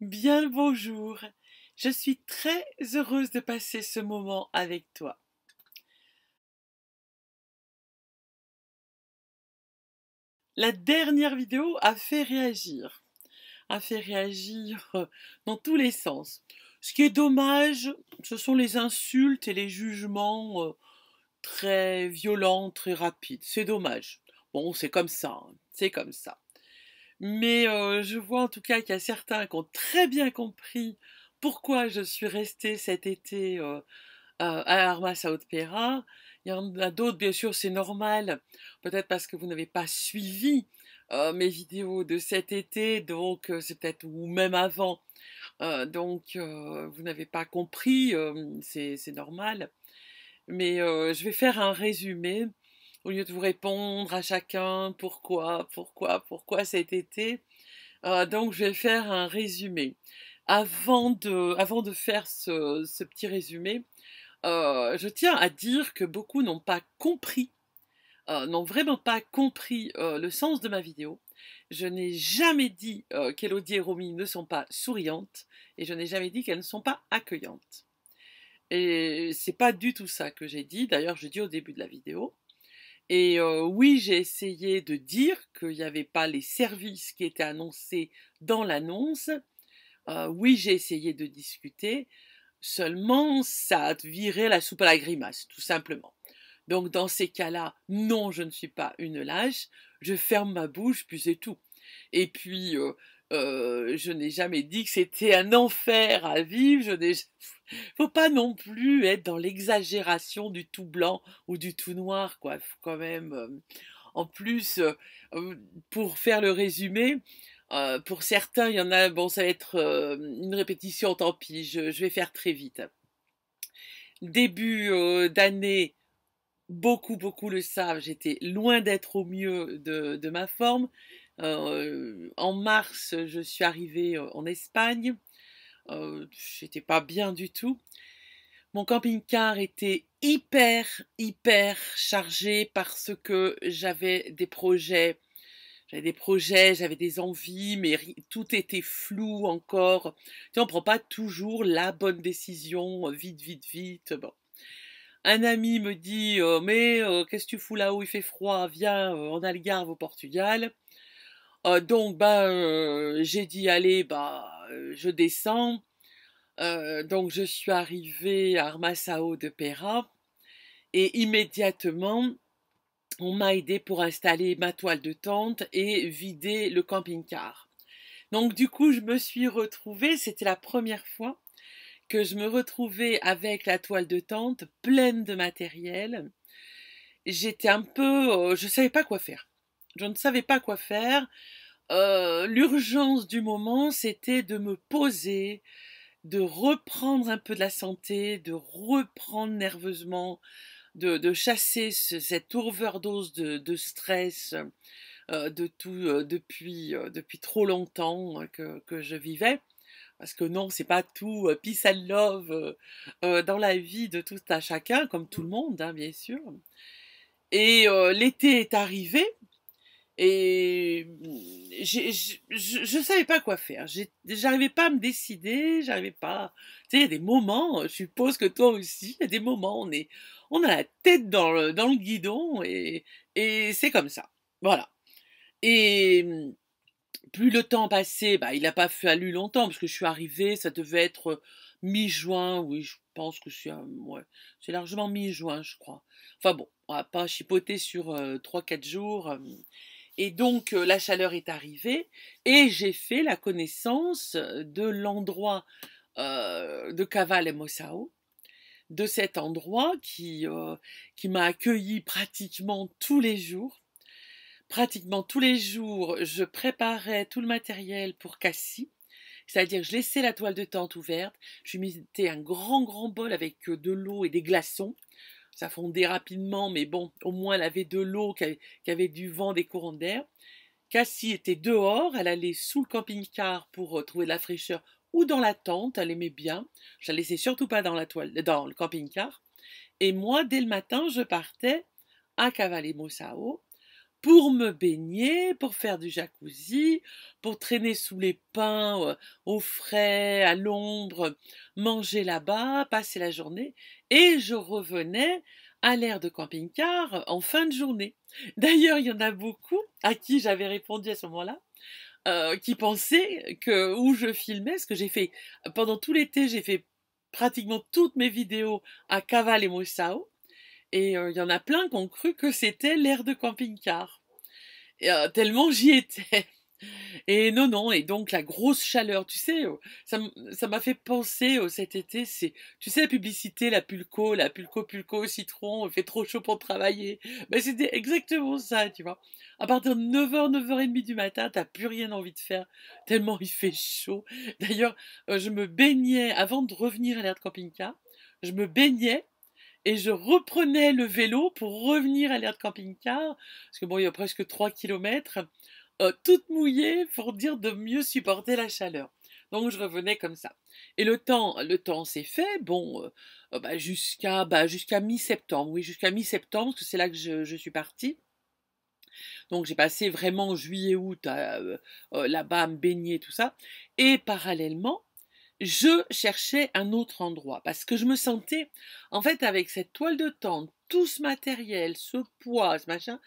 Bien le bonjour. Je suis très heureuse de passer ce moment avec toi. La dernière vidéo a fait réagir. A fait réagir euh, dans tous les sens. Ce qui est dommage, ce sont les insultes et les jugements euh, très violents, très rapides. C'est dommage. Bon, c'est comme ça. Hein. C'est comme ça. Mais euh, je vois en tout cas qu'il y a certains qui ont très bien compris pourquoi je suis restée cet été euh, euh à Armas à haute Il y en a d'autres, bien sûr, c'est normal, peut-être parce que vous n'avez pas suivi euh, mes vidéos de cet été, donc euh, c'est peut-être, ou même avant, euh, donc vous n'avez pas compris, c'est normal. Mais je vais faire un résumé au lieu de vous répondre à chacun pourquoi, pourquoi, pourquoi cet été. Euh, donc je vais faire un résumé. Avant de, avant de faire ce, petit résumé, euh, je tiens à dire que beaucoup n'ont pas compris, euh, n'ont vraiment pas compris le sens de ma vidéo. Je n'ai jamais dit qu'Elodie et Romy ne sont pas souriantes et je n'ai jamais dit qu'elles ne sont pas accueillantes. Et c'est pas du tout ça que j'ai dit. D'ailleurs, je dis au début de la vidéo et euh, oui, j'ai essayé de dire qu'il n'y avait pas les services qui étaient annoncés dans l'annonce. Euh, oui, j'ai essayé de discuter. Seulement, ça virait la soupe à la grimace, tout simplement. Donc, dans ces cas-là, non, je ne suis pas une lâche. Je ferme ma bouche, puis c'est tout. Et puis, euh, euh, je n'ai jamais dit que c'était un enfer à vivre. Je ne faut pas non plus être dans l'exagération du tout blanc ou du tout noir, quoi. quand même. Euh, en plus, pour faire le résumé, pour certains, il y en a, bon, ça va être une répétition, tant pis, je, vais faire très vite. Début d'année, beaucoup, beaucoup le savent, j'étais loin d'être au mieux de, ma forme. Euh, en mars, je suis arrivée euh, en Espagne. Euh, j'étais pas bien du tout. Mon camping-car était hyper, hyper chargé parce que j'avais des projets. J'avais des projets, j'avais des envies, mais tout était flou encore. Tu sais, on prend pas toujours la bonne décision, vite, vite, vite. Bon. Un ami me dit Mais qu'est-ce que tu fous là-haut Il fait froid, viens euh, en Algarve au Portugal. Euh, donc, bah, euh, j'ai dit, allez, bah, euh, je descends. donc, je suis arrivée à Armasao de Pera. Et immédiatement, on m'a aidé pour installer ma toile de tente et vider le camping-car. Donc, du coup, je me suis retrouvée, c'était la première fois que je me retrouvais avec la toile de tente pleine de matériel. J'étais un peu. je ne savais pas quoi faire. Je ne savais pas quoi faire. Euh, l'urgence du moment, c'était de me poser, de reprendre un peu de la santé, de reprendre nerveusement, de, chasser cette overdose de, de stress, euh, de tout euh, depuis, depuis trop longtemps que, je vivais. Parce que non, c'est pas tout peace and love dans la vie de tout à chacun, comme tout le monde, hein, bien sûr. Et l'été est arrivé, et je, ne savais pas quoi faire. J'arrivais pas à me décider, j'arrivais pas. Tu sais, il y a des moments, je suppose que toi aussi, il y a des moments, on est, on a la tête dans le, dans le guidon et, et c'est comme ça. Voilà. Et plus le temps passait, bah, il n'a pas fallu longtemps parce que je suis arrivée, ça devait être mi-juin, oui, je pense que c'est ouais, largement mi-juin, je crois. Enfin bon, on va pas chipoter sur 3-4 euh, jours. Euh, et donc euh, la chaleur est arrivée et j'ai fait la connaissance euh, de l'endroit euh, de Caval et Mossao, de cet endroit qui, qui m'a accueilli pratiquement tous les jours. Pratiquement tous les jours, je préparais tout le matériel pour Cassie. C'est-à-dire, je laissais la toile de tente ouverte, je mettais un grand, grand bol avec de l'eau et des glaçons ça fondait rapidement, mais bon, au moins elle avait de l'eau, y avait du vent, des courants d'air. Cassie était dehors, elle allait sous le camping-car pour euh, trouver de la fraîcheur ou dans la tente, elle aimait bien. Je la laissais surtout pas dans, la toile, dans le camping-car. Et moi, dès le matin, je partais à Mosao pour me baigner, pour faire du jacuzzi, pour traîner sous les pins, euh, au frais, à l'ombre, manger là-bas, passer la journée, et je revenais à l'air de camping-car en fin de journée. D'ailleurs, il y en a beaucoup à qui j'avais répondu à ce moment-là, euh, qui pensaient que où je filmais, ce que j'ai fait pendant tout l'été, j'ai fait pratiquement toutes mes vidéos à Caval et Moussao, et euh, il y en a plein qui ont cru que c'était l'air de camping-car. Euh, tellement j'y étais. Et non, non, et donc la grosse chaleur, tu sais, euh, ça m'a fait penser au cet été, c'est, tu sais, la publicité, la pulco, la pulco, pulco, citron, fait trop chaud pour travailler. Mais c'était exactement ça, tu vois. À partir de 9h, 9h30 du matin, t'as plus rien envie de faire, tellement il fait chaud. D'ailleurs, je me baignais, avant de revenir à l'air de camping-car, je me baignais et je reprenais le vélo pour revenir à l'air de camping-car, parce que bon, il y a presque 3 km, euh, toute mouillée pour dire de mieux supporter la chaleur. Donc je revenais comme ça. Et le temps, le temps s'est fait, bon, euh, euh, bah, jusqu'à bah, jusqu'à mi-septembre, oui, jusqu'à mi-septembre, parce que c'est là que je, suis partie. Donc j'ai passé vraiment juillet-août là-bas à me baigner, tout ça. Et parallèlement, je cherchais un autre endroit parce que je me sentais, en fait, avec cette toile de tente, tout ce matériel, ce poids, ce machin,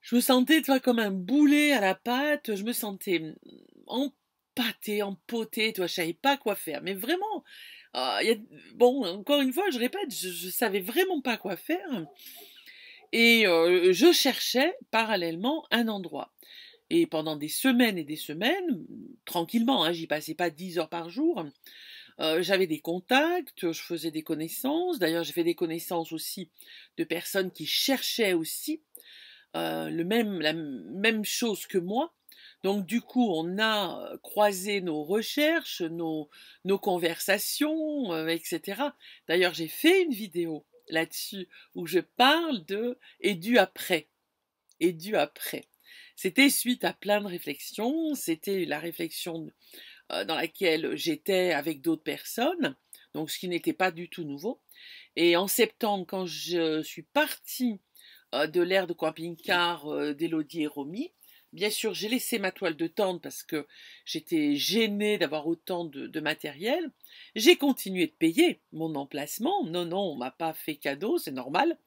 je me sentais, toi comme un boulet à la pâte, je me sentais mm, empâtée, empotée, tu vois, je savais pas quoi faire, mais vraiment, ah, bon, encore une fois, je répète, je, savais vraiment pas quoi faire et euh, je cherchais parallèlement un endroit. Et pendant des semaines et des semaines, tranquillement, hein, j'y passais pas 10 heures par jour, euh, j'avais des contacts, je faisais des connaissances. D'ailleurs, j'ai fait des connaissances aussi de personnes qui cherchaient aussi euh, le même, la même chose que moi. Donc du coup, on a euh, croisé nos recherches, nos, conversations, etc. D'ailleurs, j'ai fait une vidéo là-dessus où je parle de et du après. Et du après. C'était suite à plein de réflexions, c'était la réflexion euh, dans laquelle j'étais avec d'autres personnes, donc ce qui n'était pas du tout nouveau. Et en septembre, quand je suis partie euh, de l'ère de camping-car euh, d'Elodie et Romy, bien sûr, j'ai laissé ma toile de tente parce que j'étais gênée d'avoir autant de, matériel. J'ai continué de payer mon emplacement. Non, non, on m'a pas fait cadeau, c'est normal.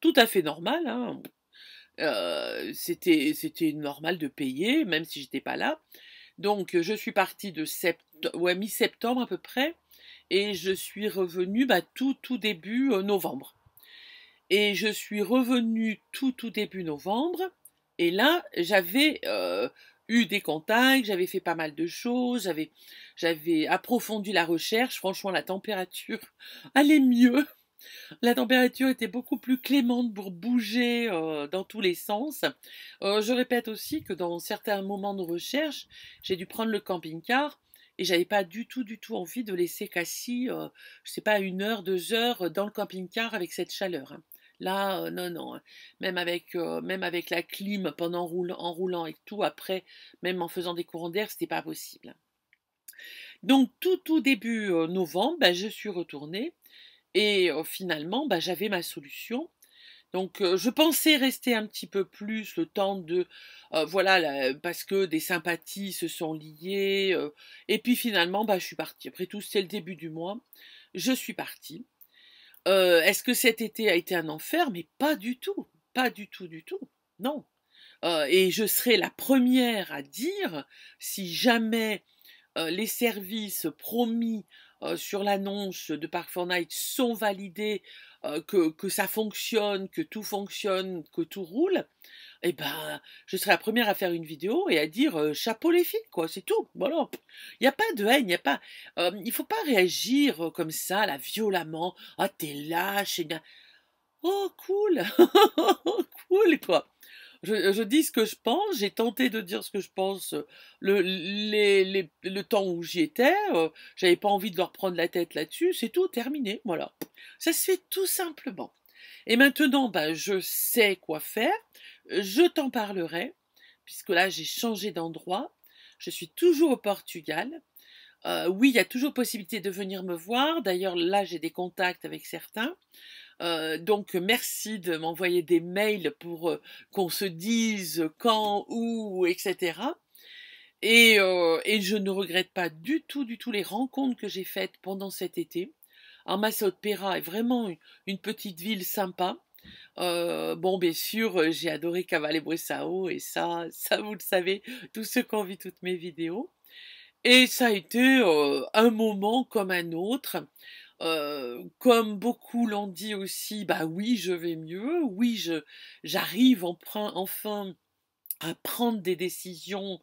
Tout à fait normal. Hein. Euh, c'était c'était normal de payer, même si j'étais pas là. Donc je suis partie de septembre, ouais, mi-septembre à peu près, et je suis revenue bah, tout tout début euh, novembre. Et je suis revenue tout tout début novembre, et là j'avais euh, eu des contacts, j'avais fait pas mal de choses, j'avais j'avais approfondi la recherche. Franchement, la température allait mieux. La température était beaucoup plus clémente pour bouger euh, dans tous les sens. Euh, je répète aussi que dans certains moments de recherche, j'ai dû prendre le camping-car et j'avais pas du tout, du tout envie de laisser Cassie, euh, je sais pas, une heure, deux heures dans le camping-car avec cette chaleur. Hein. Là, non, non. Hein. Même avec, même avec la clim pendant en roulant et tout, après, même en faisant des courants d'air, ce c'était pas possible. Donc, tout, tout début novembre, ben, je suis retournée et euh, finalement, bah, j'avais ma solution. Donc euh, je pensais rester un petit peu plus le temps de euh, voilà parce que des sympathies se sont liées et puis finalement bah je suis partie. Après tout c'était le début du mois, je suis partie. Est-ce que cet été a été un enfer Mais pas du tout, pas du tout du tout, non. et je serai la première à dire si jamais les services promis euh, sur l'annonce de Park Fortnite sont validés, euh, que, que, ça fonctionne, que tout fonctionne, que tout roule, eh ben, je serai la première à faire une vidéo et à dire euh, chapeau les filles, quoi, c'est tout. Voilà. Il n'y a pas de haine, il n'y a pas. il ne faut pas réagir comme ça, là, violemment. Ah, t'es lâche. Et... Oh, cool. cool, quoi. Euh, je, dis ce que je pense, j'ai tenté de dire ce que je pense euh, le, temps où j'y étais, je euh, j'avais pas envie de leur prendre la tête là-dessus, c'est tout, terminé, voilà. Ça se fait tout simplement. Et maintenant, bah, je sais quoi faire, je t'en parlerai, puisque là j'ai changé d'endroit, je suis toujours au Portugal. oui, il y a toujours possibilité de venir me voir, d'ailleurs là j'ai des contacts avec certains. Euh, donc merci de m'envoyer des mails pour euh, qu'on se dise quand, où, etc. Euh, et, je ne regrette pas du tout, du tout les rencontres que j'ai faites pendant cet été. Armasaud péra est vraiment une, petite ville sympa. bon, bien sûr, j'ai adoré cavalé Bressao et ça, ça vous le savez, tous ceux qui ont vu toutes mes vidéos. Et ça a été euh, un moment comme un autre. Euh, comme beaucoup l'ont dit aussi, bah oui, je vais mieux, oui, je j'arrive enfin à prendre des décisions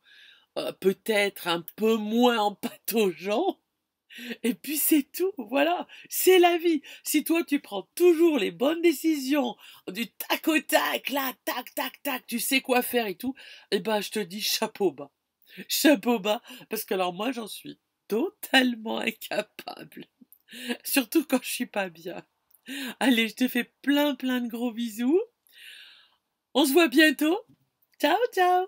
euh, peut-être un peu moins en pataugeant. Et puis c'est tout, voilà, c'est la vie. Si toi tu prends toujours les bonnes décisions, du tac au tac, là, tac, tac, tac, tu sais quoi faire et tout, eh ben je te dis chapeau bas. Chapeau bas, parce que alors moi j'en suis totalement incapable. Surtout quand je suis pas bien. Allez, je te fais plein plein de gros bisous. On se voit bientôt. Ciao ciao